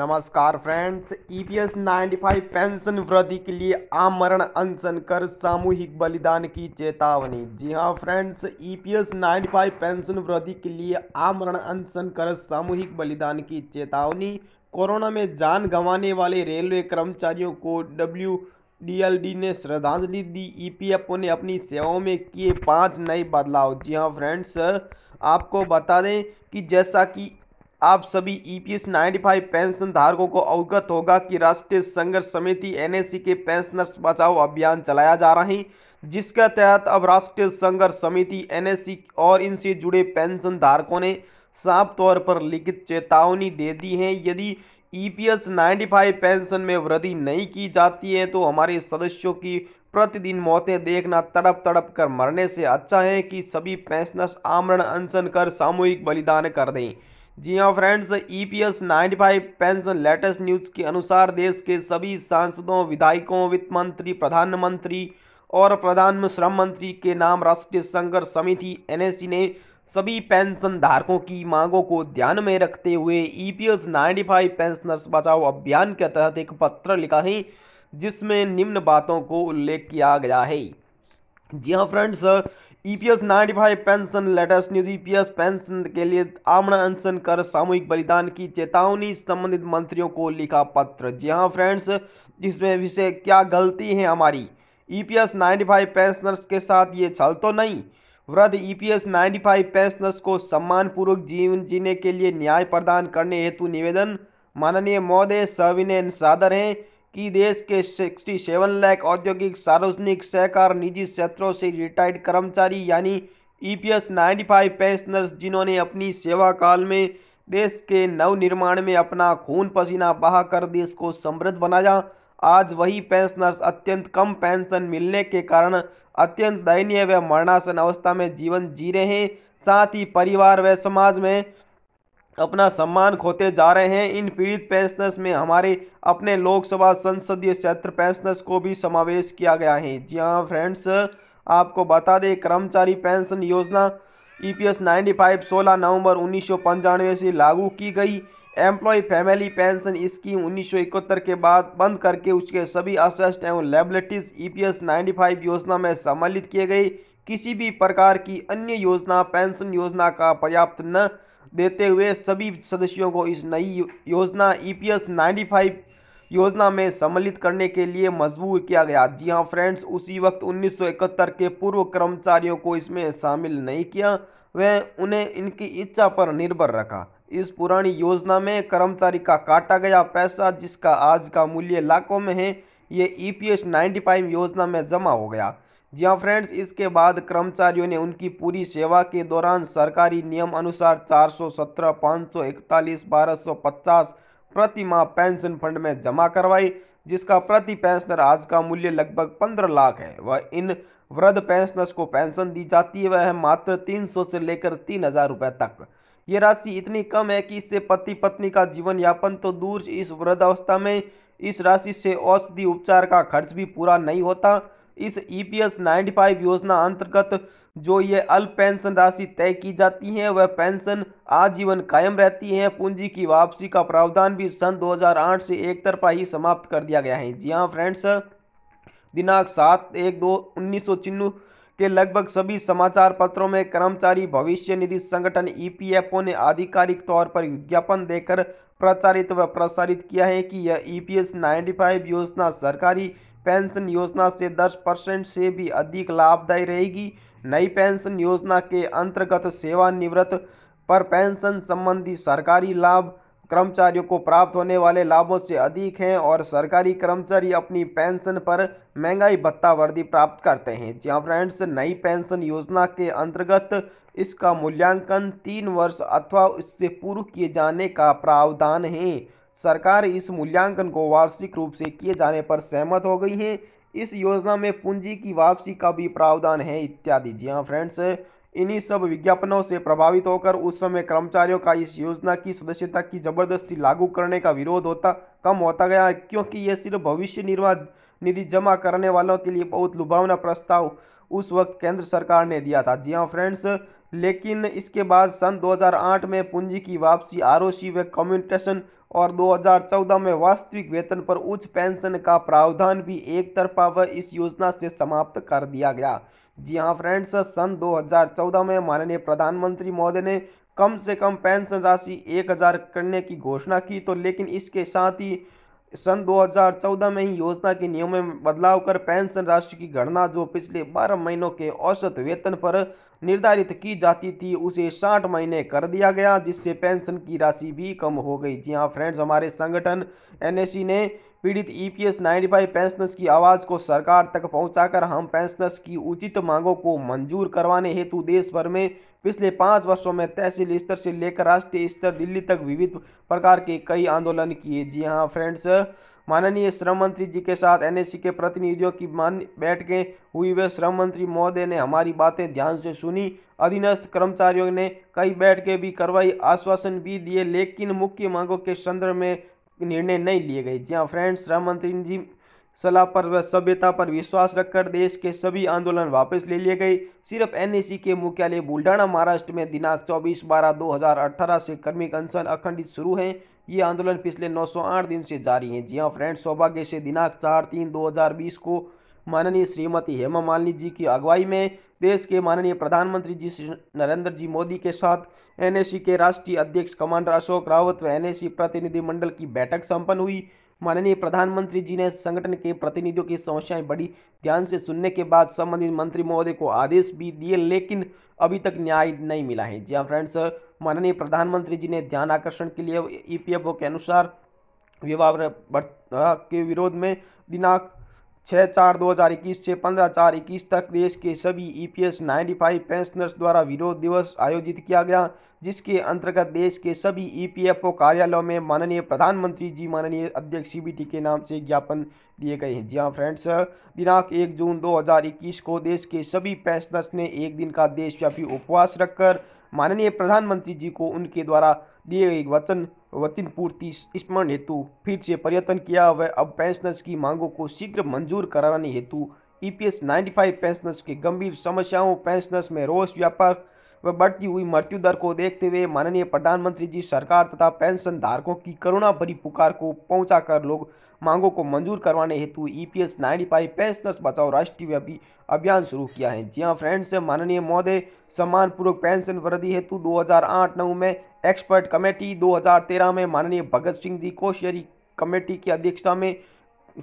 नमस्कार friends EPS e 95 pension वृद्धि के लिए आमरण अनशन कर सामूहिक बलिदान की चेतावनी जी हाँ फ्रेंड्स ईपीएस e 95 पेंशन वृद्धि के लिए आमरण अनशन कर सामूहिक बलिदान की चेतावनी कोरोना में जान गंवाने वाले रेलवे कर्मचारियों को डब्ल्यू डीएलडी ने श्रद्धांजलि दी ईपीएफओ e ने अपनी सेवाओं में किए पांच नए बदलाव जी हाँ फ्रेंड्स आपको बता दें कि जैसा कि आप सभी ईपीएस e 95 पेंशन धारकों को अवगत होगा कि राष्ट्रीय संघर्ष समिति एनएससी के पेंशनर्स बचाओ अभियान चलाया जा रहा है जिसके तहत अब राष्ट्रीय संघर्ष समिति एनएससी और इनसे जुड़े पेंशन धारकों ने साफ तौर पर लिखित चेतावनी दे दी है यदि ईपीएस e 95 पेंशन में वृद्धि नहीं की जाती है तो हमारे सदस्यों की प्रतिदिन मौतें देखना तड़प तड़प कर मरने से अच्छा है कि सभी पेंशनर्स आमरण अनशन कर सामूहिक बलिदान कर दें जी हाँ friends EPS 95 pension latest news के अनुसार देश के सभी सांसदों विधायकों वित्त मंत्री प्रधानमंत्री और प्रधान श्रम मंत्री के नाम राष्ट्रीय संघर्ष समिति एनएससी ने सभी पेंशन धारकों की मांगों को ध्यान में रखते हुए ईपीएस 95 पेंशनर्स बचाओ अभियान के तहत एक पत्र लिखा है जिसमें निम्न बातों को उल्लेख किया गया है जी हाँ friends EPS e five pension latest news EPS e pension के लिए आमण अनशन कर सामूहिक बलिदान की चेतावनी संबंधित मंत्रियों को लिखा पत्र जी हाँ फ्रेंड्स जिसमें विषय क्या गलती है हमारी ईपीएस e फाइव पेंशनर्स के साथ ये छल तो नहीं वृद्ध ईपीएस फाइव पेंशनर्स को सम्मानपूर्वक जीवन जीने के लिए न्याय प्रदान करने हेतु निवेदन माननीय महोदय सविनय सादर हैं कि देश के 67 लाख औद्योगिक सार्वजनिक सहकार निजी क्षेत्रों से रिटायर्ड कर्मचारी यानी E e P S ninety five pensioners जिन्होंने अपनी सेवा काल में देश के नवनिर्माण में अपना खून पसीना बहाकर देश को समृद्ध बनाया आज वही पेंशनर्स अत्यंत कम पेंशन मिलने के कारण अत्यंत दयनीय व मरणासन अवस्था में जीवन जी रहे हैं साथ ही परिवार व समाज में अपना सम्मान खोते जा रहे हैं इन पीड़ित पेंशनर्स में हमारे अपने लोकसभा संसदीय क्षेत्र पेंशनर्स को भी समावेश किया गया है जी हाँ फ्रेंड्स आपको बता दें कर्मचारी पेंशन योजना E e P S ninety five सोलह नवंबर उन्नीस सौ पंचानवे से लागू की गई एम्प्लॉय फैमिली पेंशन स्कीम उन्नीस सौ इकहत्तर के बाद बंद करके उसके सभी असेस्ट एवं liabilities E e P S ninety five योजना में सम्मिलित किए गए किसी भी प्रकार की अन्य योजना पेंशन योजना का पर्याप्त न देते हुए सभी सदस्यों को इस नई योजना E P S ninety five योजना में सम्मिलित करने के लिए मजबूर किया गया जी हाँ फ्रेंड्स उसी वक्त 1971 के पूर्व कर्मचारियों को इसमें शामिल नहीं किया वह उन्हें इनकी इच्छा पर निर्भर रखा इस पुरानी योजना में कर्मचारी का काटा गया पैसा जिसका आज का मूल्य लाखों में है ये ई e पी योजना में जमा हो गया जी हाँ फ्रेंड्स इसके बाद कर्मचारियों ने उनकी पूरी सेवा के दौरान सरकारी नियम अनुसार 417, 541, 1250 प्रति माह पेंशन फंड में जमा करवाई जिसका प्रति पेंशनर आज का मूल्य लगभग 15 लाख है वह इन वृद्ध पेंशनर्स को पेंशन दी जाती है वह मात्र 300 से लेकर तीन हज़ार रुपये तक ये राशि इतनी कम है कि इससे पति पत्नी का जीवन यापन तो दूर इस वृद्धावस्था में इस राशि से औषधि उपचार का खर्च भी पूरा नहीं होता इस ईपीएस e 95 योजना अंतर्गत जो ये अल्प पेंशन राशि तय की जाती है वह पेंशन आजीवन कायम रहती है पूंजी की वापसी का प्रावधान भी सन 2008 से एक तरफा ही समाप्त कर दिया गया है जी हाँ फ्रेंड्स दिनांक सात एक दो उन्नीस के लगभग सभी समाचार पत्रों में कर्मचारी भविष्य निधि संगठन ईपीएफओ e ने आधिकारिक तौर पर विज्ञापन देकर प्रचारित व प्रसारित किया है कि यह ईपीएस e 95 योजना सरकारी पेंशन योजना से 10 परसेंट से भी अधिक लाभदायी रहेगी नई पेंशन योजना के अंतर्गत सेवानिवृत्त पर पेंशन संबंधी सरकारी लाभ कर्मचारियों को प्राप्त होने वाले लाभों से अधिक हैं और सरकारी कर्मचारी अपनी पेंशन पर महंगाई भत्ता वर्दी प्राप्त करते हैं जी हाँ फ्रेंड्स नई पेंशन योजना के अंतर्गत इसका मूल्यांकन तीन वर्ष अथवा इससे पूर्व किए जाने का प्रावधान है सरकार इस मूल्यांकन को वार्षिक रूप से किए जाने पर सहमत हो गई है इस योजना में पूंजी की वापसी का भी प्रावधान है इत्यादि जी हाँ फ्रेंड्स इन्हीं सब विज्ञापनों से प्रभावित होकर उस समय कर्मचारियों का इस योजना की सदस्यता की जबरदस्ती लागू करने का विरोध होता कम होता गया क्योंकि यह सिर्फ भविष्य निर्वाह निधि जमा करने वालों के लिए बहुत लुभावना प्रस्ताव उस वक्त केंद्र सरकार ने दिया था जी हाँ फ्रेंड्स लेकिन इसके बाद सन 2008 में पूंजी की वापसी आर ओ सी व कम्युनिटेशन और 2014 में वास्तविक वेतन पर उच्च पेंशन का प्रावधान भी एक तरफा व इस योजना से समाप्त कर दिया गया जी हाँ फ्रेंड्स सन 2014 में माननीय प्रधानमंत्री मोदी ने कम से कम पेंशन राशि 1000 करने की घोषणा की तो लेकिन इसके साथ ही सन 2014 में ही योजना के नियमों में बदलाव कर पेंशन राशि की गणना जो पिछले 12 महीनों के औसत वेतन पर निर्धारित की जाती थी उसे 60 महीने कर दिया गया जिससे पेंशन की राशि भी कम हो गई जी हाँ फ्रेंड्स हमारे संगठन एनएसी ने पीड़ित ईपीएस e फाइव पेंशनर्स की आवाज़ को सरकार तक पहुंचाकर हम पेंशनर्स की उचित मांगों को मंजूर करवाने हेतु देश भर में पिछले पाँच वर्षों में तहसील स्तर से लेकर राष्ट्रीय स्तर दिल्ली तक विविध प्रकार के कई आंदोलन किए जी हाँ फ्रेंड्स माननीय श्रम मंत्री जी के साथ एनएससी के प्रतिनिधियों की मान बैठकें हुई वे श्रम मंत्री महोदय ने हमारी बातें ध्यान से सुनी अधीनस्थ कर्मचारियों ने कई बैठकें भी करवाई आश्वासन भी दिए लेकिन मुख्य मांगों के संदर्भ में निर्णय नहीं लिए गए जी हाँ फ्रेंड्स श्रम मंत्री जी सलाह पर व सभ्यता पर विश्वास रखकर देश के सभी आंदोलन वापस ले लिए गए सिर्फ एनएसी के मुख्यालय बुल्ढाणा महाराष्ट्र में दिनांक 24 बारह 2018 से कर्मिक अनशन अखंडित शुरू हैं ये आंदोलन पिछले 908 दिन से जारी हैं जी हाँ फ्रेंड्स सौभाग्य से दिनांक चार तीन 2020 को माननीय श्रीमती हेमा मालिनी जी की अगुवाई में देश के माननीय प्रधानमंत्री जी श्री नरेंद्र जी मोदी के साथ एनएसी के राष्ट्रीय अध्यक्ष कमांडर अशोक रावत व एनएसी प्रतिनिधिमंडल की बैठक संपन्न हुई माननीय प्रधानमंत्री जी ने संगठन के प्रतिनिधियों की समस्याएं बड़ी ध्यान से सुनने के बाद संबंधित मंत्री महोदय को आदेश भी दिए लेकिन अभी तक न्याय नहीं मिला है जी हाँ फ्रेंड्स माननीय प्रधानमंत्री जी ने ध्यान आकर्षण के लिए ईपीएफओ के अनुसार विवाह के विरोध में दिनांक छः चार दो हज़ार इक्कीस से पंद्रह चार इक्कीस तक देश के सभी E P S ninety five pensioners द्वारा विरोध दिवस आयोजित किया गया जिसके अंतर्गत देश के सभी ई पी एफ ओ कार्यालयों में माननीय प्रधानमंत्री जी माननीय अध्यक्ष सी बी टी के नाम से ज्ञापन दिए गए हैं जी हाँ फ्रेंड्स दिनांक एक जून दो हज़ार इक्कीस को देश के सभी पेंशनर्स ने एक दिन का देशव्यापी उपवास रखकर माननीय प्रधानमंत्री जी को उनके द्वारा दिए गए वतन वतन पूर्ति स्मरण हेतु फिर से प्रयत्न किया व अब पेंशनर्स की मांगों को शीघ्र मंजूर कराने हेतु ईपीएस 95 पेंशनर्स के गंभीर समस्याओं पेंशनर्स में रोष व्यापक व बढ़ती हुई मृत्यु दर को देखते हुए माननीय प्रधानमंत्री जी सरकार तथा पेंशन धारकों की करुणा भरी पुकार को पहुंचाकर लोग मांगों को मंजूर करवाने हेतु ईपीएस 95 पेंशनर्स बचाओ राष्ट्रीय व्यापी अभियान शुरू किया है जी हाँ फ्रेंड्स माननीय महोदय सम्मानपूर्वक पेंशन वृद्धि हेतु 2008 हजार में एक्सपर्ट कमेटी 2013 में माननीय भगत सिंह जी कोशियरी कमेटी की अध्यक्षता में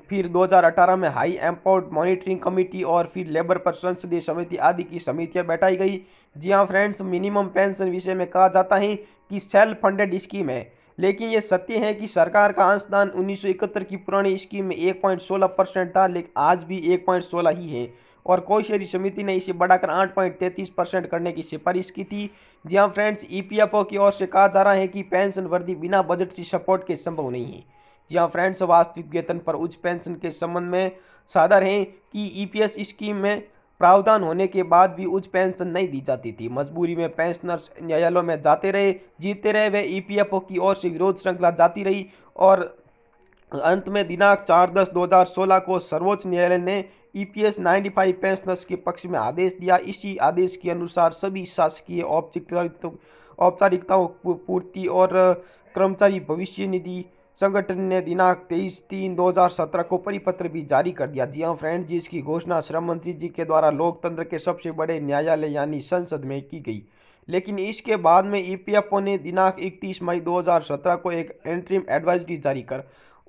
फिर 2018 में हाई एम्पोर्ट मॉनिटरिंग कमेटी और फिर लेबर पर संसदीय समिति आदि की समितियां बैठाई गई जी हाँ फ्रेंड्स मिनिमम पेंशन विषय में कहा जाता है कि सेल्फ फंडेड स्कीम है लेकिन ये सत्य है कि सरकार का अंशदान 1971 की पुरानी स्कीम में 1.16 परसेंट था लेकिन आज भी 1.16 ही है और कोशहरी समिति ने इसे बढ़ाकर आठ पॉइंट तैंतीस परसेंट करने की सिफारिश की थी जी हाँ फ्रेंड्स ईपीएफओ की ओर से कहा जा रहा है कि पेंशन वृद्धि बिना बजट की सपोर्ट के संभव नहीं है जी हाँ फ्रेंड्स वास्तविक वेतन पर उच्च पेंशन के संबंध में सादर हैं कि ईपीएस स्कीम में प्रावधान होने के बाद भी उच्च पेंशन नहीं दी जाती थी मजबूरी में पेंशनर्स न्यायालयों में जाते रहे जीते रहे वे ईपीएफओ की ओर से विरोध श्रृंखला जाती रही और अंत में दिनांक चार दस दो हज़ार सोलह को सर्वोच्च न्यायालय ने ईपीएस 95 पेंशनर्स के पक्ष में आदेश दिया इसी आदेश के अनुसार सभी शासकीय औपचारिकताओं औपचारिकताओं पूर्ति और कर्मचारी भविष्य निधि संगठन ने दिनांक 23 तीन 2017 को परिपत्र भी जारी कर दिया जी हाँ फ्रेंड जी इसकी घोषणा श्रम मंत्री जी के द्वारा लोकतंत्र के सबसे बड़े न्यायालय यानी संसद में की गई लेकिन इसके बाद में ईपीएफओ ने दिनांक 31 मई 2017 को एक एंट्रीम एडवाइजरी जारी कर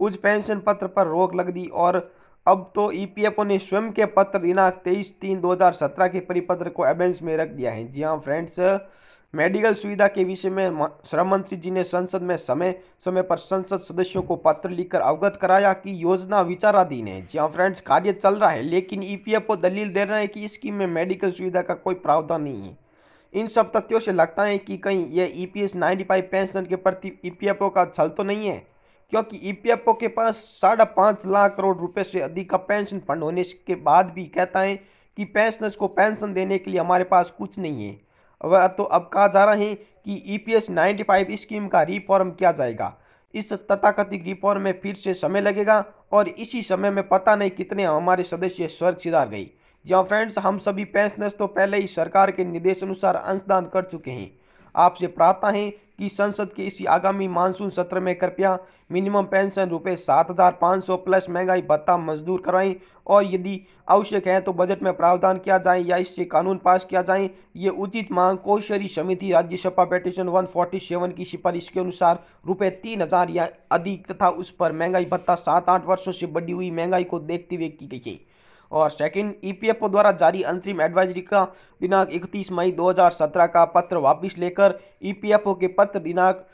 उस पेंशन पत्र पर रोक लग दी और अब तो ईपीएफओ e ने स्वयं के पत्र दिनांक तेईस तीन 2017 के परिपत्र को एबेंस में रख दिया है जी हाँ फ्रेंड्स मेडिकल सुविधा के विषय में श्रम मंत्री जी ने संसद में समय समय पर संसद सदस्यों को पत्र लिखकर अवगत कराया कि योजना विचाराधीन है जी हाँ फ्रेंड्स कार्य चल रहा है लेकिन ईपीएफओ e दलील दे रहा है कि स्कीम में मेडिकल सुविधा का कोई प्रावधान नहीं है इन सब तथ्यों से लगता है कि कहीं यह ई e पी पेंशन के प्रति ई का छल तो नहीं है क्योंकि ईपीएफओ के पास साढ़े पाँच लाख करोड़ रुपए से अधिक का पेंशन फंड होने के बाद भी कहता है कि पेंशनर्स को पेंशन देने के लिए हमारे पास कुछ नहीं है वह तो अब कहा जा रहा है कि ईपीएस फाइव स्कीम का रिफॉर्म किया जाएगा इस तथाकथित रिफॉर्म में फिर से समय लगेगा और इसी समय में पता नहीं कितने हमारे सदस्य स्वर्ग सिधार गए जी फ्रेंड्स हम सभी पेंशनर्स तो पहले ही सरकार के निर्देश अनुसार अंशदान कर चुके हैं आपसे प्रार्थना है कि संसद के इसी आगामी मानसून सत्र में कृपया मिनिमम पेंशन रुपये सात हज़ार पाँच सौ प्लस महंगाई भत्ता मंजूर कराएं और यदि आवश्यक है तो बजट में प्रावधान किया जाए या इससे कानून पास किया जाए ये उचित मांग कोशरी समिति राज्यसभा फोर्टी 147 की सिफारिश के अनुसार रुपये तीन हज़ार या अधिक तथा उस पर महंगाई भत्ता सात आठ वर्षों से बढ़ी हुई महंगाई को देखते हुए की गई है और सेकंड ईपीएफओ e द्वारा जारी अंतरिम एडवाइजरी का दिनांक 31 मई 2017 का पत्र वापस लेकर ईपीएफओ e के पत्र दिनांक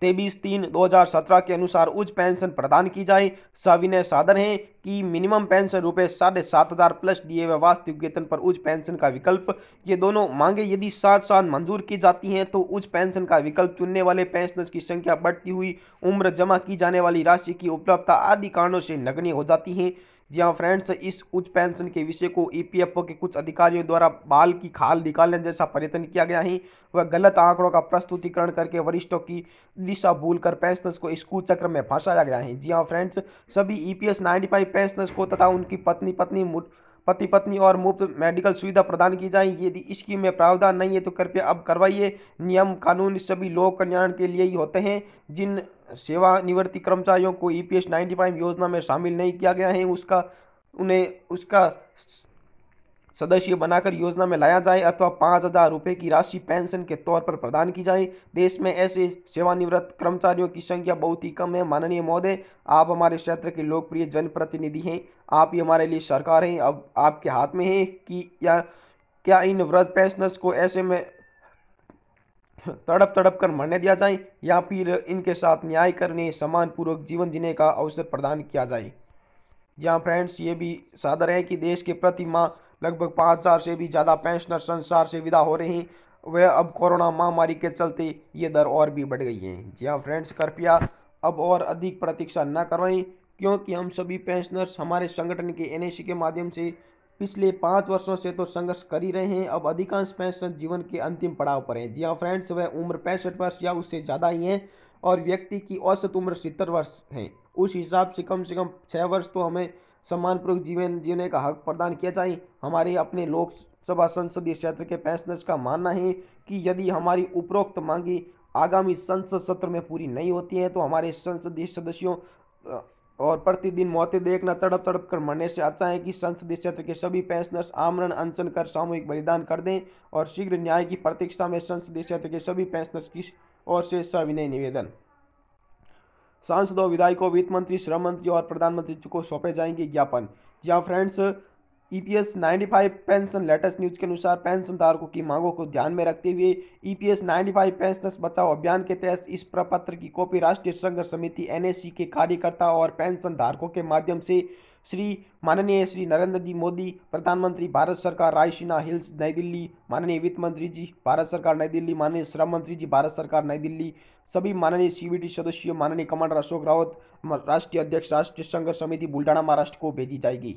तेईस तीन 2017 के अनुसार उच्च पेंशन प्रदान की जाए सविनय साधन है कि मिनिमम पेंशन रुपये साढ़े सात हज़ार प्लस डी ए वास्तविक वेतन पर उच्च पेंशन का विकल्प ये दोनों मांगे यदि साथ साथ मंजूर की जाती हैं तो उच्च पेंशन का विकल्प चुनने वाले पेंशनर्स की संख्या बढ़ती हुई उम्र जमा की जाने वाली राशि की उपलब्धता आदि कारणों से नगण्य हो जाती है जी हाँ फ्रेंड्स तो इस उच्च पेंशन के विषय को ईपीएफओ e के कुछ अधिकारियों द्वारा बाल की खाल निकालने जैसा प्रयत्न किया गया है वह गलत आंकड़ों का प्रस्तुतिकरण करके वरिष्ठों की दिशा भूल कर पेंशनर्स को स्कूल चक्र में फंसाया गया है जी हाँ फ्रेंड्स सभी E P S ninety five pensioners को तथा उनकी पत्नी पत्नी पति पत्नी और मुफ्त मेडिकल सुविधा प्रदान की जाए यदि इसकी में प्रावधान नहीं है तो कृपया अब करवाइए नियम कानून सभी लोक कल्याण के लिए ही होते हैं जिन सेवानिवृत्ति कर्मचारियों को E P S ninety five योजना में शामिल नहीं किया गया है उसका उन्हें उसका सदस्य बनाकर योजना में लाया जाए अथवा पाँच हज़ार रुपये की राशि पेंशन के तौर पर प्रदान की जाए देश में ऐसे सेवानिवृत्त कर्मचारियों की संख्या बहुत ही कम है माननीय महोदय आप हमारे क्षेत्र के लोकप्रिय जनप्रतिनिधि हैं आप ही हमारे लिए सरकार हैं अब आपके हाथ में है कि या क्या इन वृद्ध पेंशनर्स को ऐसे में तड़प तड़प कर मरने दिया जाए या फिर इनके साथ न्याय करने समान पूर्वक जीवन जीने का अवसर प्रदान किया जाए जी फ्रेंड्स ये भी सादर है कि देश के प्रति माह लगभग पाँच हज़ार से भी ज़्यादा पेंशनर संसार से विदा हो रहे हैं वह अब कोरोना महामारी के चलते ये दर और भी बढ़ गई है जी हाँ फ्रेंड्स कृपया अब और अधिक प्रतीक्षा न करवाएं क्योंकि हम सभी पेंशनर्स हमारे संगठन के एन के माध्यम से पिछले पाँच वर्षों से तो संघर्ष कर ही रहे हैं अब अधिकांश पेंशनर जीवन के अंतिम पड़ाव पर हैं जी हाँ फ्रेंड्स वह उम्र पैंसठ वर्ष या उससे ज़्यादा ही हैं और व्यक्ति की औसत उम्र सितर वर्ष है उस हिसाब से कम से कम छः वर्ष तो हमें सम्मानपूर्वक जीवन जीने का हक प्रदान किया जाए हमारे अपने लोकसभा संसदीय क्षेत्र के पेंशनर्स का मानना है कि यदि हमारी उपरोक्त मांगी आगामी संसद सत्र में पूरी नहीं होती है तो हमारे संसदीय सदस्यों और प्रतिदिन मौतें देखना तड़प तड़प कर मरने से अच्छा है कि संसदीय क्षेत्र के सभी पेंशनर्स आमरण अनशन कर सामूहिक बलिदान कर दें और शीघ्र न्याय की प्रतीक्षा में संसदीय क्षेत्र के सभी पेंशनर्स की ओर से सविनय निवेदन सांसदों विधायकों वित्त मंत्री श्रम मंत्री और प्रधानमंत्री को सौंपे जाएंगे ज्ञापन या हाँ, friends EPS 95 pension latest news के अनुसार पेंशन धारकों की मांगों को ध्यान में रखते हुए ईपीएस e 95 पेंशनर्स बचाओ अभियान के तहत इस प्रपत्र की कॉपी राष्ट्रीय संघर्ष समिति एनएससी के कार्यकर्ता और पेंशन धारकों के माध्यम से श्री माननीय श्री नरेंद्र जी मोदी प्रधानमंत्री भारत सरकार रायसीना हिल्स नई दिल्ली माननीय वित्त मंत्री जी भारत सरकार नई दिल्ली माननीय श्रम मंत्री जी भारत सरकार नई दिल्ली सभी माननीय सीबीटी सदस्य माननीय कमांडर अशोक रावत राष्ट्रीय अध्यक्ष राष्ट्रीय संघर्ष समिति बुलडाना महाराष्ट्र को भेजी जाएगी